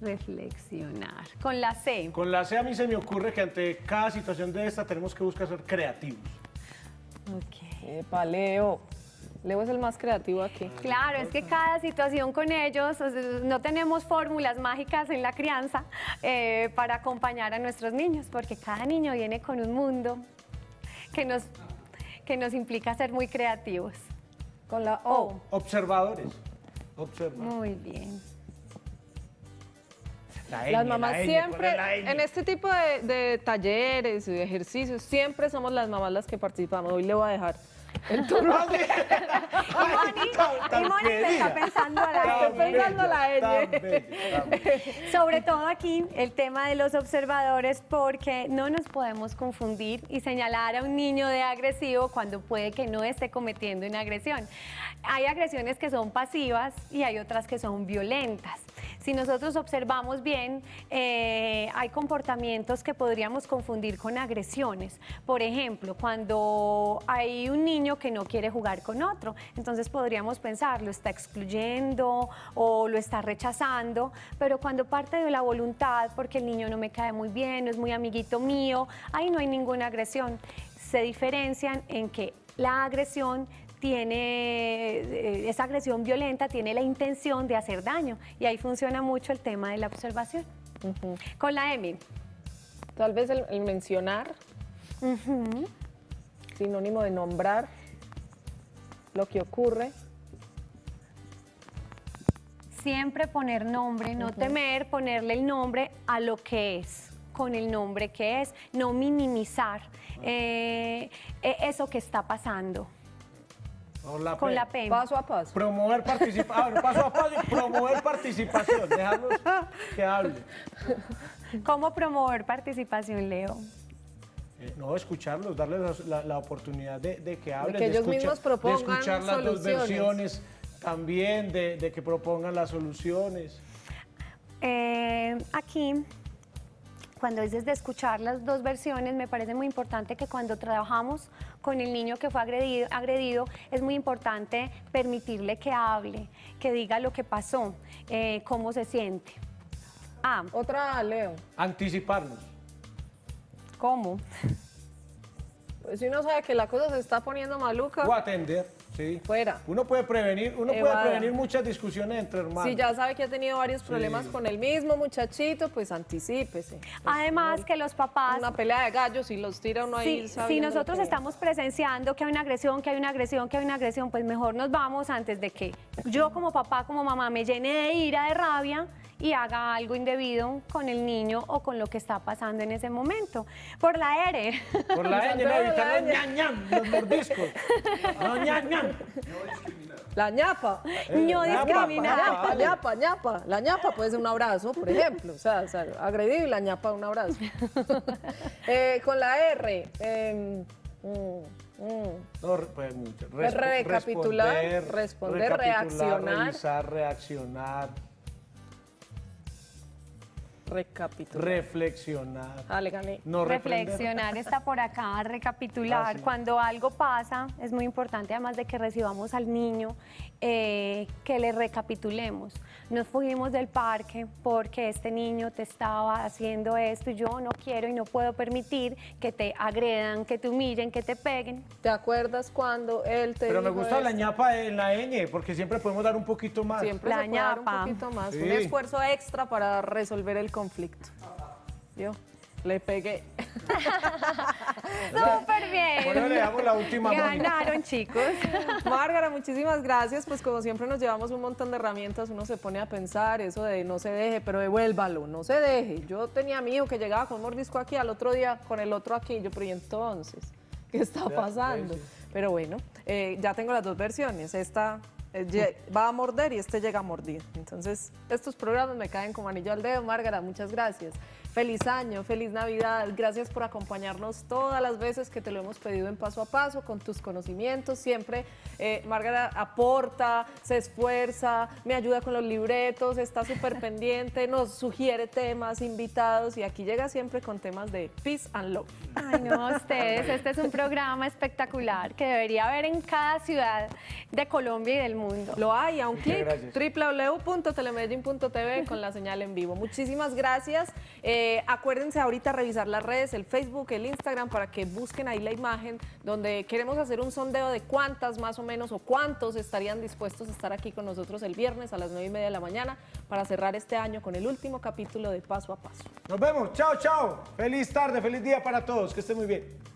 Reflexionar. Con la C. Con la C a mí se me ocurre que ante cada situación de esta tenemos que buscar ser creativos. Ok. Paleo. Leo es el más creativo aquí. Claro, es que cada situación con ellos, no tenemos fórmulas mágicas en la crianza eh, para acompañar a nuestros niños, porque cada niño viene con un mundo que nos, que nos implica ser muy creativos. Con la Observadores. Muy bien. las mamás siempre, en este tipo de, talleres y ejercicios, siempre somos las mamás las que participamos. Hoy le voy a dejar está pensando la, Sobre todo aquí el tema de los observadores porque no nos podemos confundir y señalar a un niño de agresivo cuando puede que no esté cometiendo una agresión. Hay agresiones que son pasivas y hay otras que son violentas. Si nosotros observamos bien, eh, hay comportamientos que podríamos confundir con agresiones. Por ejemplo, cuando hay un niño que no quiere jugar con otro, entonces podríamos pensar, lo está excluyendo o lo está rechazando, pero cuando parte de la voluntad, porque el niño no me cae muy bien, no es muy amiguito mío, ahí no hay ninguna agresión. Se diferencian en que la agresión tiene eh, esa agresión violenta, tiene la intención de hacer daño. Y ahí funciona mucho el tema de la observación. Con la Emi. Tal vez el, mencionar, sinónimo de nombrar lo que ocurre. Siempre poner nombre, no temer ponerle el nombre a lo que es con el nombre que es, no minimizar ah. eh, e, eso que está pasando. Con la, con Paso a paso. Promover participación. Ah, paso a paso y promover participación. Dejamos que hable. ¿Cómo promover participación, Leo? Eh, no, escucharlos, darles la, oportunidad de, que hablen. De que ellos mismos propongan de escuchar las soluciones. dos versiones también, de, que propongan las soluciones. Eh, aquí cuando es de escuchar las dos versiones, me parece muy importante que cuando trabajamos con el niño que fue agredido, agredido es muy importante permitirle que hable, que diga lo que pasó, eh, cómo se siente. Ah, Otra, Leo. Anticiparnos. ¿Cómo? Pues si uno sabe que la cosa se está poniendo maluca. O atender. Sí. Uno puede prevenir, uno puede prevenir muchas discusiones entre hermanos. Si ya sabe que ha tenido varios problemas con el mismo muchachito, pues anticípese. Además que los papás. Una pelea de gallos y los tira uno sí, ahí. Si nosotros estamos presenciando que hay una agresión, que hay una agresión, que hay una agresión, pues mejor nos vamos antes de que yo como papá, como mamá, me llene de ira, de rabia y haga algo indebido con el niño o con lo que está pasando en ese momento. Por la R. Por la N, no, evitar los ñan ñan, los mordiscos. No ñan La ñapa. Eh, no discriminar. La ñapa, ñapa. La ñapa puede ser un abrazo, por ejemplo. O sea, o agredir la ñapa un abrazo. Eh, con la R. Eh, No, pues, recapitular, responder, reaccionar. Revisar, reaccionar Recapitular. Reflexionar. Dale, No Reflexionar está por acá, recapitular. Cuando algo pasa, es muy importante, además de que recibamos al niño eh, que le recapitulemos. Nos fuimos del parque porque este niño te estaba haciendo esto y yo no quiero y no puedo permitir que te agredan, que te humillen, que te peguen. ¿Te acuerdas cuando él te Pero me gusta la ñapa en la ñ, porque siempre podemos dar un poquito más. Siempre la un poquito más, un esfuerzo extra para resolver el conflicto. Yo Le pegué. Súper bien. Bueno, le damos la última. Ganaron, chicos. Márgara, muchísimas gracias. Pues como siempre nos llevamos un montón de herramientas. Uno se pone a pensar eso de no se deje, pero devuélvalo, no se deje. Yo tenía amigo que llegaba con un mordisco aquí, al otro día con el otro aquí. Yo, pero ¿y entonces? ¿Qué está pasando? Pero bueno, eh, ya tengo las dos versiones. Esta eh, va a morder y este llega a mordir. Entonces, estos programas me caen como anillo al dedo. Márgara, muchas gracias. Feliz año, feliz Navidad. Gracias por acompañarnos todas las veces que te lo hemos pedido en paso a paso, con tus conocimientos. Siempre eh, Margarita aporta, se esfuerza, me ayuda con los libretos, está súper pendiente, nos sugiere temas, invitados y aquí llega siempre con temas de peace and love. Ay, no, ustedes, este es un programa espectacular que debería haber en cada ciudad de Colombia y del mundo. Lo hay, a un clic, www.telemedellin.tv con la señal en vivo. Muchísimas gracias. Eh, eh, acuérdense ahorita revisar las redes, el Facebook, el Instagram, para que busquen ahí la imagen donde queremos hacer un sondeo de cuántas más o menos o cuántos estarían dispuestos a estar aquí con nosotros el viernes a las 9 y media de la mañana para cerrar este año con el último capítulo de Paso a Paso. Nos vemos, chao, chao. Feliz tarde, feliz día para todos, que estén muy bien.